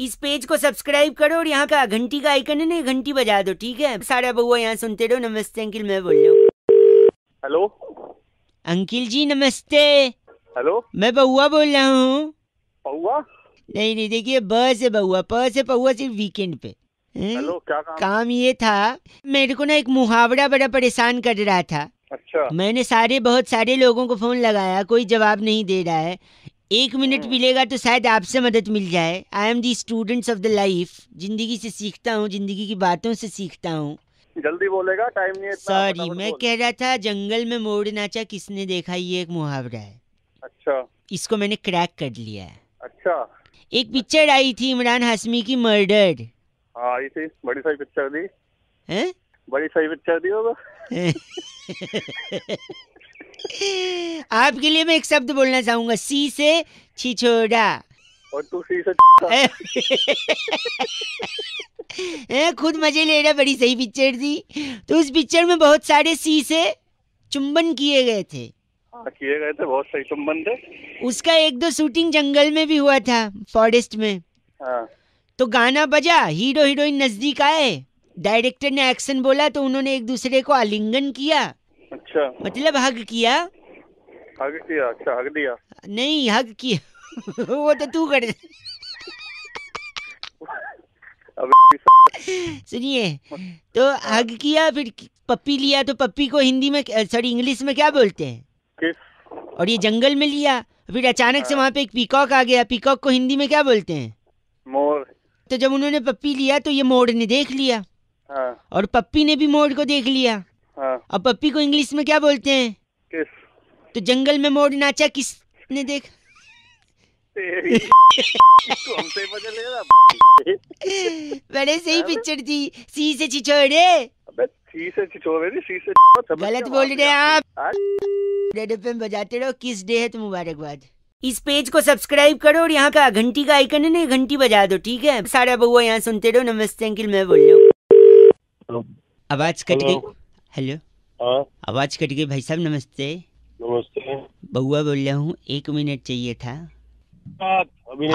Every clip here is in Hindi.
इस पेज को सब्सक्राइब करो और यहाँ का घंटी का आइकन है ना घंटी बजा दो ठीक है सारा बउआ यहाँ सुनते रहो नमस्ते अंकिल मैं बोल रहा हूँ हेलो अंकिल जी नमस्ते हेलो मैं बउआ बोल रहा हूँ नहीं नहीं देखिए ब से बउआ प से पउआ सिर्फ वीकेंड पे हम्म? हेलो क्या काम काम ये था मेरे को ना एक मुहावरा बड़ा परेशान कर रहा था अच्छा मैंने सारे बहुत सारे लोगों को फोन लगाया कोई जवाब नहीं दे रहा है एक मिनट हाँ। मिलेगा तो शायद आपसे मदद मिल जाए I am the student of the life जिंदगी से सीखता हूँ जिंदगी की बातों से सीखता हूँ जल्दी बोलेगा टाइम नहीं सॉरी मैं कह रहा था जंगल में मोड़ नाचा किसने देखा ये एक मुहावरा है अच्छा इसको मैंने क्रैक कर लिया है अच्छा एक पिक्चर आई थी इमरान हाशमी की मर्डर हाँ, आई थी बड़ी सही पिक्चर थी है? बड़ी सही पिक्चर थी वो आपके लिए मैं एक शब्द बोलना चाहूंगा सी से छिछोड़ा और तू सी से खुद मजे ले रहा बड़ी सही पिक्चर थी तो उस पिक्चर में बहुत सारे सी से चुंबन किए गए थे हाँ, किए गए थे बहुत सही चुंबन थे उसका एक दो शूटिंग जंगल में भी हुआ था फॉरेस्ट में हाँ। तो गाना बजा हीरो हीरोइन नजदीक आए डायरेक्टर ने एक्शन बोला तो उन्होंने एक दूसरे को आलिंगन किया अच्छा मतलब हग किया हग किया अच्छा हग दिया नहीं हग किया वो तो तू कर सुनिए तो हग किया फिर पप्पी लिया तो पप्पी को हिंदी में सॉरी इंग्लिश में क्या बोलते हैं और ये जंगल में लिया फिर अचानक से हाँ। वहाँ पे एक पीकॉक आ गया पीकॉक को हिंदी में क्या बोलते हैं मोर तो जब उन्होंने पप्पी लिया तो ये मोर ने देख लिया हाँ। और पप्पी ने भी मोर को देख लिया हाँ। अब पप्पी को इंग्लिश में क्या बोलते हैं किस तो जंगल में मोर नाचा किसने देख बड़े सही पिक्चर थी सी से छिछोड़े गलत बोल रहे आप बजाते रहो किस डे है तो मुबारकबाद इस पेज को सब्सक्राइब करो और यहाँ का घंटी का आइकन है ना घंटी बजा दो ठीक है सारा बहुआ यहाँ सुनते रहो नमस्ते अंकिल मैं बोल रहा हूँ आवाज कट गई हेलो हाँ। आवाज कट गई भाई साहब नमस्ते नमस्ते बउआ बोल रहा हूँ एक मिनट चाहिए था हाँ,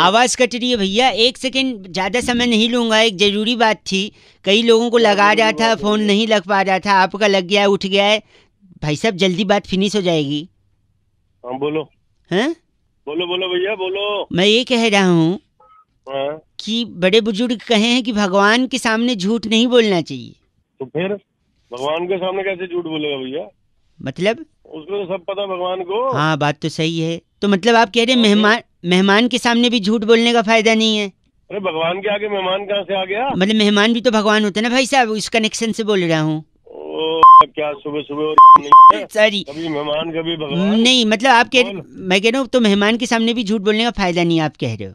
आवाज कट रही है भैया एक सेकंड ज्यादा समय नहीं लूंगा एक जरूरी बात थी कई लोगों को लगा रहा था फोन नहीं लग पा रहा था आपका लग गया उठ गया है भाई साहब जल्दी बात फिनिश हो जाएगी हाँ बोलो हैं हाँ? बोलो बोलो भैया बोलो मैं ये कह रहा हूँ कि बड़े बुजुर्ग कहे हैं कि भगवान के सामने झूठ नहीं बोलना चाहिए तो फिर भगवान के सामने कैसे झूठ बोलेगा भैया मतलब उसको तो सब पता भगवान को हाँ बात तो सही है तो मतलब आप कह रहे हैं तो मेहमान मेहमान के सामने भी झूठ बोलने का फायदा नहीं है अरे भगवान के आगे मेहमान कहाँ से आ गया मतलब मेहमान भी तो भगवान होते हैं ना भाई साहब इस कनेक्शन से बोल रहा हूँ क्या सुबह सुबह और सॉरी कभी मेहमान कभी भगवान नहीं मतलब आप कह मैं कह रहा हूँ तो मेहमान के सामने भी झूठ बोलने का फायदा नहीं आप कह रहे हो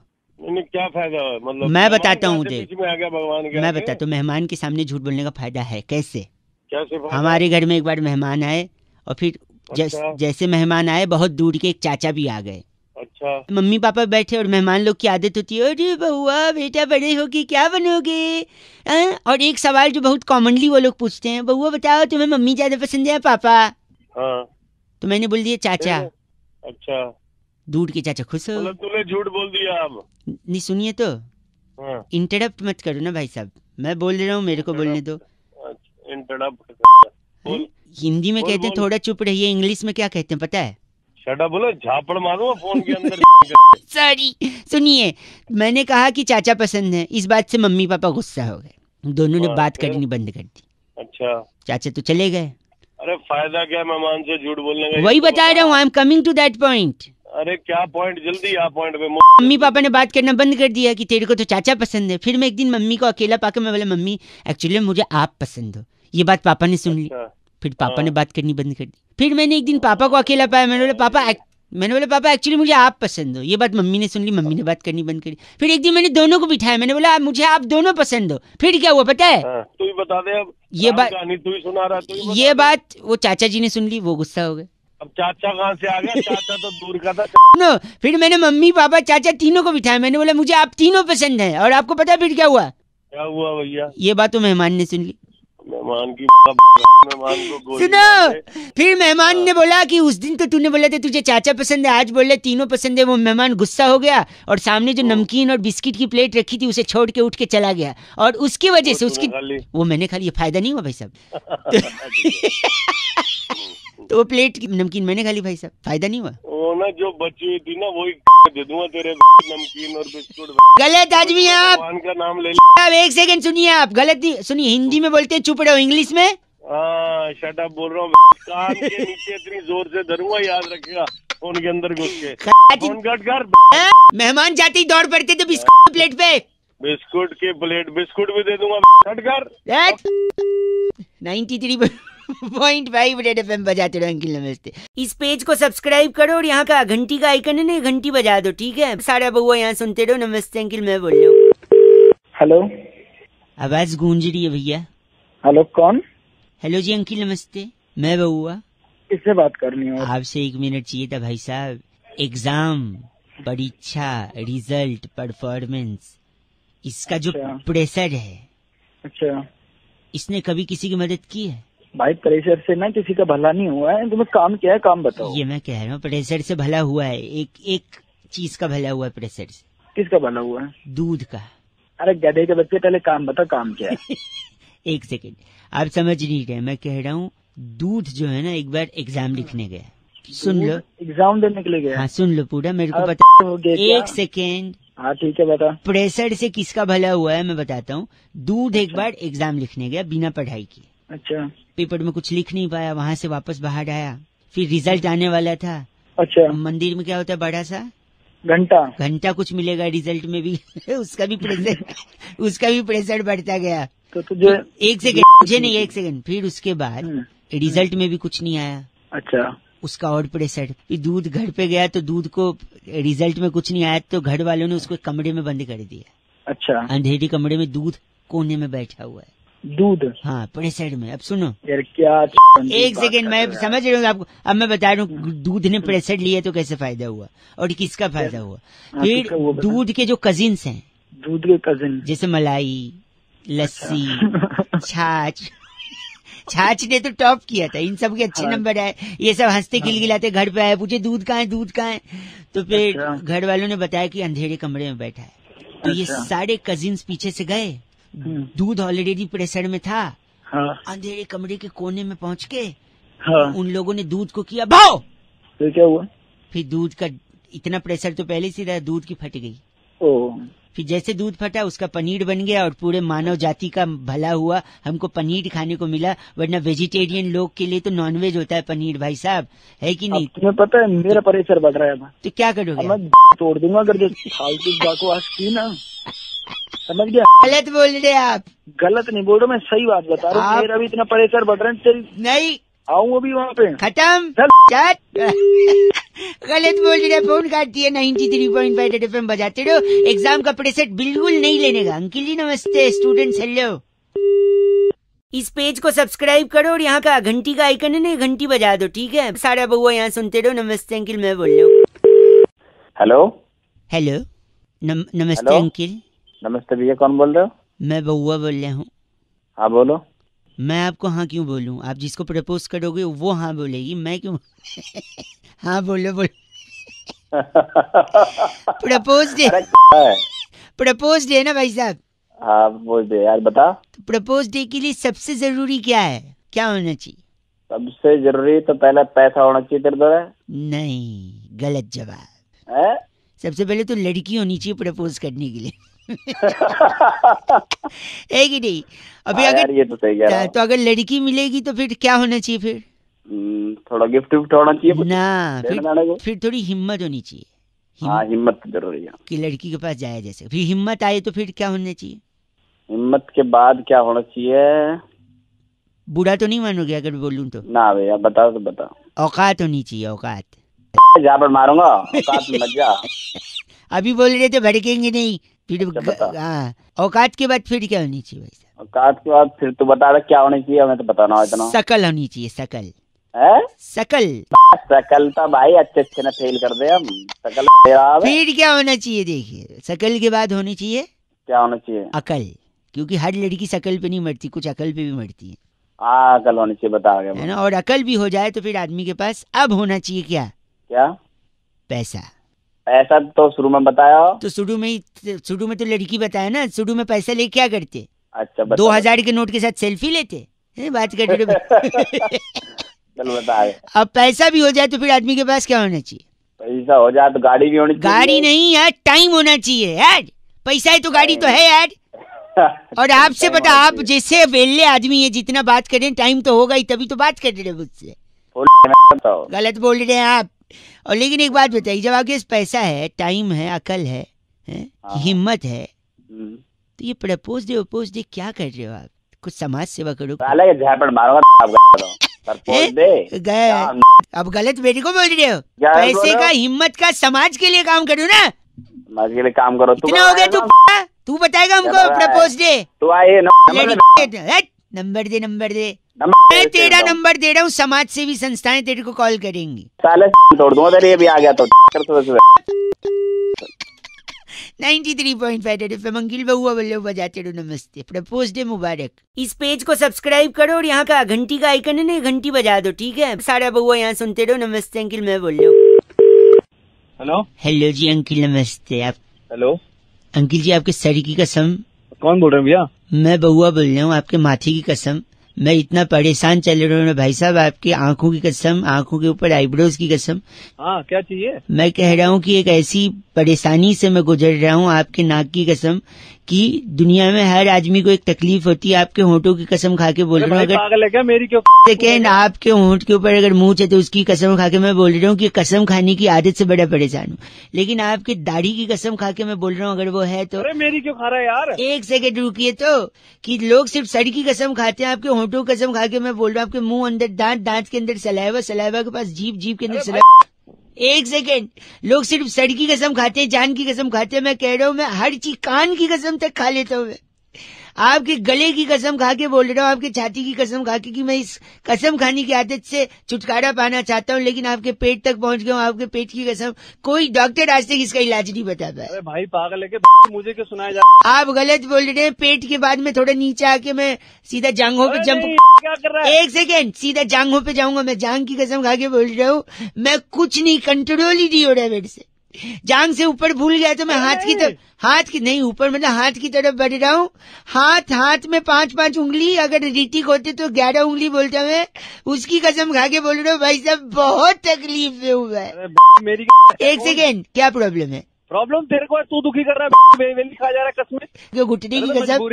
क्या फायदा मतलब मैं बताता हूँ मैं बताता तो हूँ मेहमान के सामने झूठ बोलने का फायदा है कैसे कैसे हमारे घर में एक बार मेहमान आए और फिर अच्छा। जैसे मेहमान आए बहुत दूर के एक चाचा भी आ गए अच्छा मम्मी पापा बैठे और मेहमान लोग की आदत होती है अरे बहुआ बेटा बड़े होगी क्या बनोगे आ? और एक सवाल जो बहुत कॉमनली वो लोग पूछते हैं बहुआ बताओ तुम्हें मम्मी ज्यादा पसंद है पापा हाँ। तो मैंने बोल दिया चाचा अच्छा दूर के चाचा खुश हो तुमने मतलब झूठ बोल दिया अब नहीं सुनिए तो इंटरप्ट हाँ। मत करो ना भाई साहब मैं बोल रहा हूँ मेरे को अच्छा, बोलने दो हिंदी में कहते हैं थोड़ा चुप रहिए इंग्लिश में क्या कहते हैं पता है शटा बोलो झापड़ मारो फोन के अंदर सॉरी सुनिए मैंने कहा कि चाचा पसंद है इस बात से मम्मी पापा गुस्सा हो गए दोनों ने हाँ, बात करनी बंद कर दी अच्छा चाचा तो चले गए अरे फायदा क्या मेहमान से झूठ बोलने का वही तो बता रहा हूँ I am coming to that point अरे क्या पॉइंट जल्दी आ पॉइंट पे मम्मी पापा ने बात करना बंद कर दिया कि तेरे को तो चाचा पसंद है फिर मैं एक दिन मम्मी को अकेला पाकर मैं बोला मम्मी एक्चुअली मुझे आप पसंद हो ये बात पापा ने सुन ली अच्छा। फिर पापा ने हाँ। बात करनी बंद कर दी फिर मैंने एक दिन पापा को अकेला पाया मैंने बोला पापा मैंने बोला पापा एक्चुअली मुझे आप पसंद हो ये बात मम्मी ने सुन ली मम्मी ने बात करनी बंद करी फिर एक दिन मैंने दोनों को बिठाया मैंने बोला मुझे आप दोनों पसंद हो फिर क्या हुआ पता है हाँ, तू ही बता दे अब ये बात तू ही सुना रहा तू ही ये बात वो चाचा जी ने सुन ली वो गुस्सा हो गए अब चाचा कहाँ से आ गया चाचा तो दूर का था नो फिर मैंने मम्मी पापा चाचा तीनों को बिठाया मैंने बोला मुझे आप तीनों पसंद है और आपको पता है फिर क्या हुआ क्या हुआ भैया ये बात तो मेहमान ने सुन ली मेहमान की मेहमान को सुनो फिर मेहमान ने हाँ। बोला कि उस दिन तो तूने बोला था तुझे चाचा पसंद है आज बोल रहे तीनों पसंद है वो मेहमान गुस्सा हो गया और सामने जो हाँ। नमकीन और बिस्किट की प्लेट रखी थी उसे छोड़ के उठ के चला गया और उसकी वजह से उसकी वो मैंने खाली ये फायदा नहीं हुआ भाई साहब तो वो प्लेट नमकीन मैंने खा ली भाई साहब फायदा नहीं हुआ वो ना जो बची हुई थी ना वो दे दूंगा तेरे नमकीन और बिस्कुट गलत आदमी आप का नाम ले आप एक सेकंड सुनिए आप गलत नहीं सुनिए हिंदी में बोलते हैं चुप रहो इंग्लिश में शट हाँ, अप बोल रहा हूँ कान के नीचे इतनी जोर से धरूंगा याद रखेगा फोन के अंदर घुस के फोन कट कर मेहमान जाते ही दौड़ पड़ते थे बिस्कुट प्लेट पे बिस्कुट के प्लेट बिस्कुट भी दे दूंगा कट कर ninety three point five red F बजाते रहो अंकिल नमस्ते इस पेज को सब्सक्राइब करो और यहाँ का घंटी का आइकन है ना घंटी बजा दो ठीक है सारा बबुआ यहाँ सुनते रहो नमस्ते अंकिल मैं बोल रहा हूँ हेलो आवाज गूंज रही है भैया हेलो कौन हेलो जी अंकिल नमस्ते मैं बउआ किससे बात करनी है आपसे एक मिनट चाहिए था भाई साहब एग्जाम परीक्षा रिजल्ट परफॉर्मेंस इसका अच्छा। जो प्रेशर है अच्छा इसने कभी किसी की मदद की है भाई प्रेशर से ना किसी का भला नहीं हुआ है तुम्हें काम क्या है काम बताओ ये मैं कह रहा हूँ प्रेशर से भला हुआ है एक एक चीज का भला हुआ है प्रेशर से किसका भला हुआ है दूध का अरे गधे के बच्चे पहले काम बताओ काम क्या है एक सेकेंड आप समझ नहीं रहे मैं कह रहा हूँ दूध जो है ना एक बार एग्जाम लिखने गया सुन लो एग्जाम देने के लिए गया हाँ सुन लो पूरा मेरे को बता एक सेकेंड हाँ ठीक है बता प्रेशर से किसका भला हुआ है मैं बताता हूँ दूध एक बार एग्जाम लिखने गया बिना पढ़ाई की अच्छा पेपर में कुछ लिख नहीं पाया वहाँ से वापस बाहर आया फिर रिजल्ट हम्म। आने वाला था अच्छा मंदिर में क्या होता है बड़ा सा घंटा घंटा कुछ मिलेगा रिजल्ट में भी उसका भी प्रेशर उसका भी प्रेशर बढ़ता गया तो तुझे एक सेकंड मुझे नहीं एक सेकंड फिर उसके बाद रिजल्ट हम्म। में भी कुछ नहीं आया अच्छा उसका और प्रेशर फिर दूध घर पे गया तो दूध को रिजल्ट में कुछ नहीं आया तो घर वालों ने उसको कमरे में बंद कर दिया अच्छा अंधेरी कमरे में दूध कोने में बैठा हुआ है दूध हाँ बड़े साइड में अब सुनो यार क्या एक सेकेंड मैं समझ रहा हूँ आपको अब मैं बता रहा हूँ हम्म। दूध ने प्रेसर लिया तो कैसे फायदा हुआ और किसका फायदा हुआ हाँ, फिर दूध के जो कजिन हैं दूध के कजिन जैसे मलाई लस्सी अच्छा। छाछ छाछ ने तो टॉप किया था इन सब के अच्छे नंबर हाँ। आए ये सब हंसते खिलखिलाते हाँ। घर पे आए पूछे दूध कहाँ है दूध कहाँ है तो फिर अच्छा। घर वालों ने बताया कि अंधेरे कमरे में बैठा है तो ये अच्छा। सारे कजिन्स पीछे से गए हम्म। दूध ऑलरेडी प्रेशर में था हाँ। अंधेरे कमरे के कोने में पहुँच के हाँ। उन लोगों ने दूध को किया भाव फिर क्या हुआ फिर दूध का इतना प्रेशर तो पहले से था दूध की फट गई ओ फिर जैसे दूध फटा उसका पनीर बन गया और पूरे मानव जाति का भला हुआ हमको पनीर खाने को मिला वरना वेजिटेरियन लोग के लिए तो नॉनवेज होता है पनीर भाई साहब है कि नहीं तुम्हें पता है मेरा तो- परिसर बढ़ रहा है तो क्या करोगे मैं तोड़ दूंगा अगर जो फालतू आज की ना समझ गया गलत बोल रहे आप गलत नहीं बोल रहे मैं सही बात बता रहा हूँ अभी इतना परेशान बढ़ रहे तेरी नहीं आऊँ अभी वहाँ पे खत्म गलत बोल रहे फोन काट दिए ninety three point five F M बजाते रहो एग्जाम का प्रेशर बिल्कुल नहीं लेने का अंकिल जी नमस्ते स्टूडेंट हेलो इस पेज को सब्सक्राइब करो और यहाँ का घंटी का आइकन है ना घंटी बजा दो ठीक है सारा बहुआ यहाँ सुनते रहो नमस्ते अंकिल मैं बोल रहा हूँ हेलो हेलो नमस्ते अंकिल नमस्ते भैया कौन बोल रहे हो मैं बउआ बोल रहा हूँ हाँ बोलो मैं आपको हाँ क्यों बोलूँ आप जिसको प्रपोज करोगे वो हाँ बोलेगी मैं क्यों हाँ बोलो बोलो प्रपोज दे प्रपोज दे ना भाई साहब हाँ प्रपोज दे यार बता तो प्रपोज डे के लिए सबसे जरूरी क्या है क्या होना चाहिए सबसे जरूरी तो पहले पैसा होना चाहिए तेरे द्वारा नहीं गलत जवाब सबसे पहले तो लड़की होनी चाहिए प्रपोज करने के लिए है कि नहीं अभी हाँ अगर ये तो सही है तो अगर लड़की मिलेगी तो फिर क्या होना चाहिए फिर हम्म, थोड़ा गिफ्ट विफ्ट होना चाहिए ना फिर, फिर थोड़ी हिम्मत होनी चाहिए हाँ, हिम्मत तो जरूरी है कि लड़की के पास जाया जैसे फिर हिम्मत आए तो फिर क्या होना चाहिए हिम्मत के बाद क्या होना चाहिए बुरा तो नहीं मानोगे अगर बोलूँ तो ना भैया बताओ तो बताओ औकात होनी चाहिए औकात पर मारूंगा औकात मजा अभी बोल रहे थे भड़केंगे नहीं फिर अच्छा, हाँ, औकात के बाद फिर क्या होनी चाहिए भाई साहब औकात के बाद फिर तो बता रहा क्या होनी चाहिए हमें तो बताना इतना सकल होनी चाहिए सकल सकल सकल तो भाई अच्छे अच्छे ना फेल कर दे हम सकल फिर क्या होना चाहिए देखिए सकल के बाद होनी चाहिए क्या होना चाहिए अकल क्योंकि हर लड़की सकल पे नहीं मरती कुछ अकल पे भी मरती है आ, अकल होनी चाहिए बता है ना और अकल भी हो जाए तो फिर आदमी के पास अब होना चाहिए क्या क्या पैसा ऐसा तो शुरू में बताया तो शुरू में ही शुरू में तो लड़की बताया ना शुरू में पैसा ले क्या करते अच्छा दो हजार के नोट के साथ सेल्फी लेते हैं बात करते अब पैसा भी हो जाए तो फिर आदमी के पास क्या होना चाहिए पैसा हो जाए तो गाड़ी भी होनी गाड़ी नहीं यार टाइम होना चाहिए यार पैसा है तो गाड़ी तो है यार और आपसे पता आप जैसे वेल्ले आदमी है जितना बात करें टाइम तो होगा ही तभी तो बात कर रहे मुझसे गलत बोल रहे हैं आप और लेकिन एक बात बताइए जब आपके पैसा है टाइम है अकल है, है हाँ। हिम्मत है हम्म। तो ये प्रपोज डे प्रपोज डे क्या कर रहे हो आप कुछ समाज सेवा करो गए अब गलत मेरे को बोल रहे हो पैसे का हिम्मत का समाज के लिए काम करो ना समाज के लिए काम करो इतना हो गया तू तू बताएगा हमको प्रपोज डे तू आए नंबर दे नंबर दे मैं तेरा नंबर दे रहा हूँ समाज सेवी संस्थाएं तेरे को कॉल करेंगी साले तोड़ दूंगा तेरे अभी आ गया तो ninety three point five uncle बहुआ बल्लो बजाते रहो नमस्ते प्रपोज डे मुबारक इस पेज को सब्सक्राइब करो और यहाँ का घंटी का आइकन है ना घंटी बजा दो ठीक है सारा बहुआ यहाँ सुनते रहो नमस्ते अंकिल मैं बोल रहा हूँ हेलो हेलो जी अंकिल नमस्ते आप हेलो अंकिल जी आपके सर की कसम कौन बोल रहे हैं भैया मैं बहुआ बोल रहा हूँ आपके माथे की कसम मैं इतना परेशान चल रहा हूँ भाई साहब आपकी आंखों की कसम आंखों के ऊपर आईब्रोज की कसम हाँ क्या चाहिए मैं कह रहा हूँ कि एक ऐसी परेशानी से मैं गुजर रहा हूँ आपके नाक की कसम कि दुनिया में हर आदमी को एक तकलीफ होती है आपके होंठों की कसम खा के बोल रहा हूँ अगर सेकेंड आपके होंठ के ऊपर अगर मुँह है तो उसकी कसम खा के मैं बोल रहा हूँ कि कसम खाने की आदत से बड़ा परेशान हूँ लेकिन आपकी दाढ़ी की कसम खा के मैं बोल रहा हूँ अगर वो है तो मेरी क्यों खा रहा है यार एक सेकेंड रुकी तो कि लोग सिर्फ सर की कसम खाते हैं आपके होंठों की कसम खा के मैं बोल रहा हूँ आपके मुंह अंदर दांत दांत के अंदर सलाइवा सलाइवा के पास जीप जीप के अंदर सलाइवा एक सेकेंड लोग सिर्फ सड़की कसम खाते हैं जान की कसम खाते हैं मैं कह रहा हूँ मैं हर चीज कान की कसम तक खा लेता हूँ मैं आपके गले की कसम खा के बोल रहा हूँ आपकी छाती की कसम खा के कि मैं इस कसम खाने की आदत से छुटकारा पाना चाहता हूँ लेकिन आपके पेट तक पहुँच गया हूँ आपके पेट की कसम कोई डॉक्टर आज तक इसका इलाज नहीं बता पाया भाई पागल है मुझे क्यों सुनाया जा आप गलत बोल रहे हैं पेट के बाद में थोड़ा नीचे आके मैं सीधा जांघों पे जंप एक सेकेंड सीधा जांघों पे जाऊंगा मैं जांग की कसम खा के बोल रहा हूँ मैं कुछ नहीं कंट्रोल ही नहीं हो रहा है मेरे से जांग से ऊपर भूल गया तो मैं हाथ की तरफ हाथ की नहीं ऊपर मतलब हाथ की तरफ बढ़ रहा हूँ हाथ हाथ में पांच पांच उंगली अगर रीटिक होते तो ग्यारह उंगली बोलता मैं उसकी कसम खा के बोल रहा हूँ भाई साहब बहुत तकलीफ में हुआ है एक सेकेंड क्या प्रॉब्लम है प्रॉब्लम तेरे को है तू दुखी कर रहा है लिखा जा रहा है जो घुटने की कसम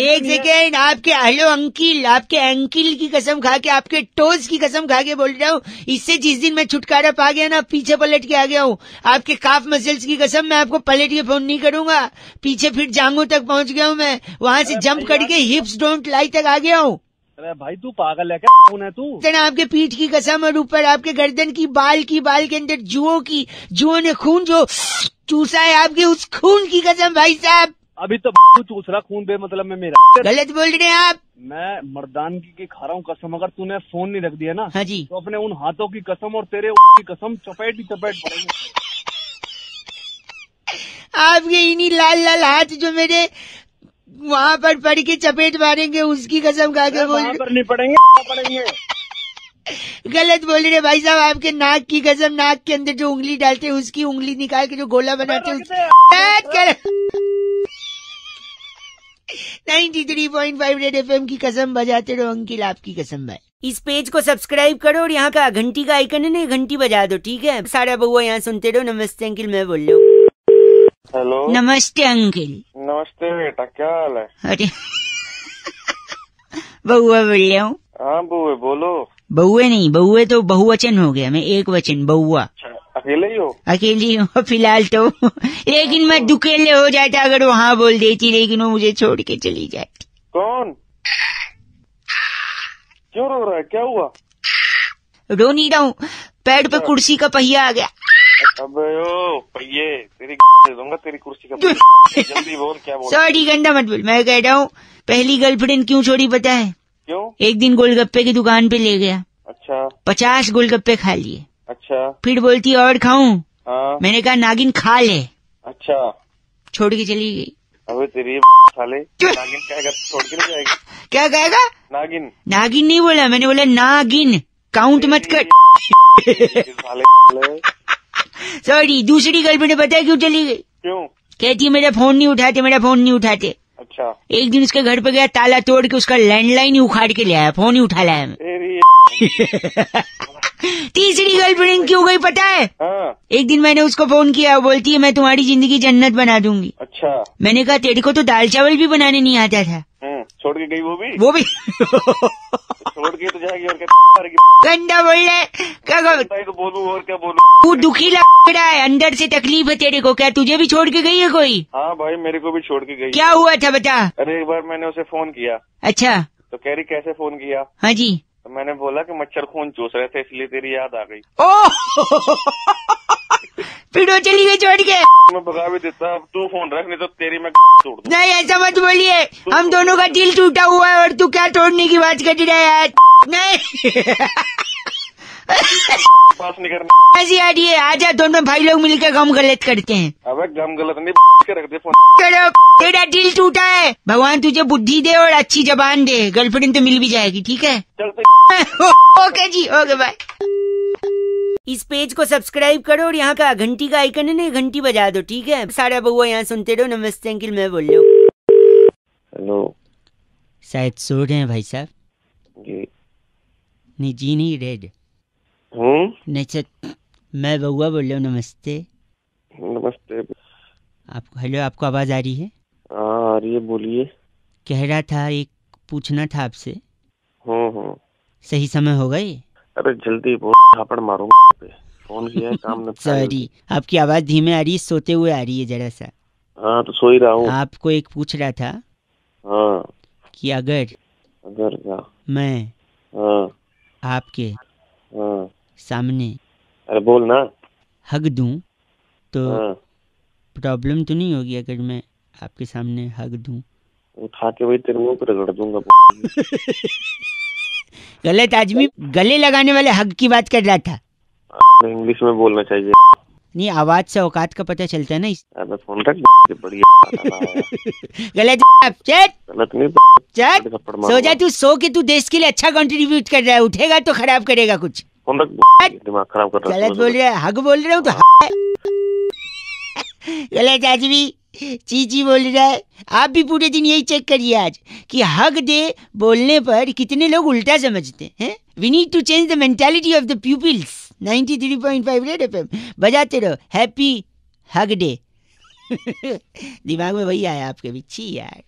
एक सेकेंड आपके हेलो अंकिल आपके अंकिल की कसम खा के आपके टोज की कसम खा के बोल रहा हूँ इससे जिस दिन मैं छुटकारा पा गया ना पीछे पलट के आ गया हूँ आपके काफ मसल्स की कसम मैं आपको पलट के फोन नहीं करूंगा पीछे फिर जांगो तक पहुँच गया हूँ मैं वहाँ से जंप करके हिप्स डोंट लाई तक आ गया हूँ अरे भाई तू पागल है क्या फोन है तू तेरा आपके पीठ की कसम और ऊपर आपके गर्दन की बाल की बाल के अंदर जुओं की जुओं ने खून जो चूसा है आपके उस खून की कसम भाई साहब अभी तो चूसरा खून बे मतलब में मेरा गलत बोल रहे हैं आप मैं मर्दानगी की खा रहा हूँ कसम अगर तूने फोन नहीं रख दिया ना हाँ जी तो अपने उन हाथों की कसम और तेरे की कसम चपेट ही चपेट पड़ेगी आपके इन्हीं लाल लाल हाथ जो मेरे वहाँ पर पड़ के चपेट मारेंगे उसकी कसम खा के बोल नहीं पड़ेंगे पड़ेंगे गलत बोल रहे भाई साहब आपके नाक की कसम नाक के अंदर जो उंगली डालते हैं उसकी उंगली निकाल के जो गोला बनाते हैं ninety three point five red F की कसम बजाते रहो अंकिल आपकी कसम भाई इस पेज को सब्सक्राइब करो और यहाँ का घंटी का आइकन है ना घंटी बजा दो ठीक है सारा बउआ यहाँ सुनते रहो नमस्ते अंकिल मैं बोल रहा हेलो नमस्ते अंकिल नमस्ते बेटा क्या हाल है अरे बउआ बोल रहा हूँ हाँ बउए बोलो बहुए नहीं बहुए तो बहुवचन हो गया मैं एक वचन बहुआ अच्छा, अकेले ही हो अकेली हूँ फिलहाल तो लेकिन मैं अच्छा। दुकेले हो जाता अगर वहाँ बोल देती लेकिन वो मुझे छोड़ के चली जाती कौन क्यों रो रहा है क्या हुआ रो नहीं रहा हूँ पेड़ पे अच्छा। कुर्सी का पहिया आ गया अबे ओ पहिए तेरी दूंगा तेरी कुर्सी का जल्दी बोल क्या बोल सॉरी गंदा मत बोल मैं कह रहा हूँ पहली गर्लफ्रेंड क्यों छोड़ी पता है एक दिन गोलगप्पे की दुकान पे ले गया अच्छा पचास गोलगप्पे खा लिए अच्छा फिर बोलती और खाऊं हाँ। मैंने कहा नागिन खा ले अच्छा छोड़ के चली गई अबे तेरी साले नागिन क्या छोड़ के जाएगी क्या कहेगा नागिन नागिन नहीं बोला मैंने बोला नागिन काउंट मत कर सॉरी दूसरी गर्लफ्रेंड ने बताया क्यों चली गई क्यों कहती मेरा फोन नहीं उठाते मेरा फोन नहीं उठाते अच्छा एक दिन उसके घर पे गया ताला तोड़ के उसका लैंडलाइन ही उखाड़ के आया फोन ही उठा लाया तीसरी गर्लफ्रेंड क्यों गई पता है हाँ। एक दिन मैंने उसको फोन किया बोलती है मैं तुम्हारी जिंदगी जन्नत बना दूंगी अच्छा मैंने कहा तेरे को तो दाल चावल भी बनाने नहीं आता था छोड़ के गई वो भी वो भी छोड़ के तो जाएगी और गंदा बोल रहे तो बोलू और क्या बोलू तू दुखी लग रहा है अंदर से तकलीफ है तेरे को क्या तुझे भी छोड़ के गई है कोई हाँ भाई मेरे को भी छोड़ के गई क्या हुआ था बता अरे एक बार मैंने उसे फोन किया अच्छा तो कह रही कैसे फोन किया हाँ जी तो मैंने बोला कि मच्छर खून चूस रहे थे इसलिए तेरी याद आ गई ओह पीड़ो चली गई छोड़ के मैं भगा भी देता अब तू फोन रख नहीं तो तेरी मैं तोड़ नहीं ऐसा मत बोलिए हम दोनों का दिल टूटा हुआ है और तू क्या तोड़ने की बात कर रहा है यार नहीं पास नहीं करना ऐसी आइडिए दोनों भाई लोग मिलकर गम गलत करते हैं अबे गम गलत नहीं के रख दे फोन चलो तेरा दिल टूटा है भगवान तुझे बुद्धि दे और अच्छी जबान दे गर्लफ्रेंड तो मिल भी जाएगी ठीक है ओके जी ओके बाय इस पेज को सब्सक्राइब करो और यहाँ का घंटी का आइकन है ना घंटी बजा दो ठीक है सारा बबुआ यहाँ सुनते रहो नमस्ते अंकिल मैं बोल रहा हूँ हेलो शायद सो रहे हैं भाई साहब जी नहीं जी नहीं रेड हूँ हम्म? नहीं सर मैं बउआ बोल रहा हूँ नमस्ते नमस्ते आपको हेलो आपको आवाज़ आ रही है हाँ, आ रही है बोलिए कह रहा था एक पूछना था आपसे हाँ हाँ सही समय हो गए अरे जल्दी बोल झापड़ मारूंगा फोन किया है काम सॉरी आपकी आवाज धीमे आ रही है सोते हुए आ रही है जरा सा हाँ तो सो ही रहा हूँ आपको एक पूछ रहा था हाँ कि अगर अगर क्या मैं हाँ आपके हाँ सामने अरे बोल ना हग दूं तो हाँ प्रॉब्लम तो नहीं होगी अगर मैं आपके सामने हग दूं उठा के वही तेरे मुंह पर रगड़ दूंगा गलत आदमी गले लगाने वाले हक की बात कर रहा था इंग्लिश में बोलना चाहिए नहीं आवाज से औकात का पता चलता है ना इस... तो फोन रख बढ़िया गलत चेट सोचा सो जा तू सो के तू देश के लिए अच्छा कंट्रीब्यूट कर रहा है उठेगा तो खराब करेगा कुछ फोन रख दिमाग खराब कर रहा है गलत बोल रहा है हक बोल रहा हूँ तो गलत आदमी चीची बोल रहा है आप भी पूरे दिन यही चेक करिए आज कि हक दे बोलने पर कितने लोग उल्टा समझते हैं we need to change the mentality of the peoples 93.5 red FM बजाते रहो हैप्पी हग डे दिमाग में वही आया आपके भी छी यार